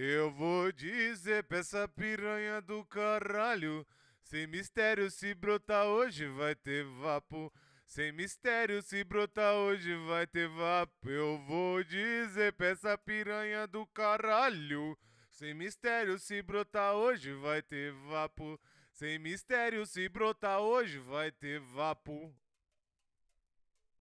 Eu vou dizer pra essa piranha do caralho. Sem mistério se brotar hoje vai ter vapo. Sem mistério se brotar hoje vai ter vapo. Eu vou dizer pra essa piranha do caralho. Sem mistério se brotar hoje vai ter vapo. Sem mistério se brotar hoje vai ter vapo.